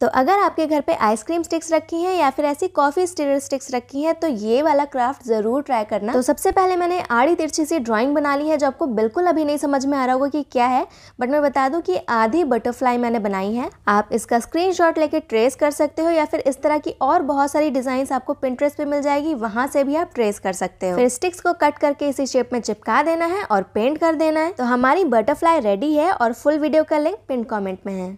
तो अगर आपके घर पे आइसक्रीम स्टिक्स रखी हैं या फिर ऐसी कॉफी स्टिरर स्टिक्स रखी हैं तो ये वाला क्राफ्ट जरूर ट्राई करना तो सबसे पहले मैंने आड़ी तिरछी सी ड्राइंग बना ली है जो आपको बिल्कुल अभी नहीं समझ में आ रहा होगा कि क्या है बट मैं बता दूं कि आधी बटरफ्लाई मैंने बनाई है आप इसका स्क्रीन शॉट लेके ट्रेस कर सकते हो या फिर इस तरह की और बहुत सारी डिजाइन आपको पिंट्रेस पे मिल जाएगी वहां से भी आप ट्रेस कर सकते हो फिर स्टिक्स को कट करके इसी शेप में चिपका देना है और पेंट कर देना है तो हमारी बटरफ्लाई रेडी है और फुल वीडियो का लिंक पिन कॉमेंट में है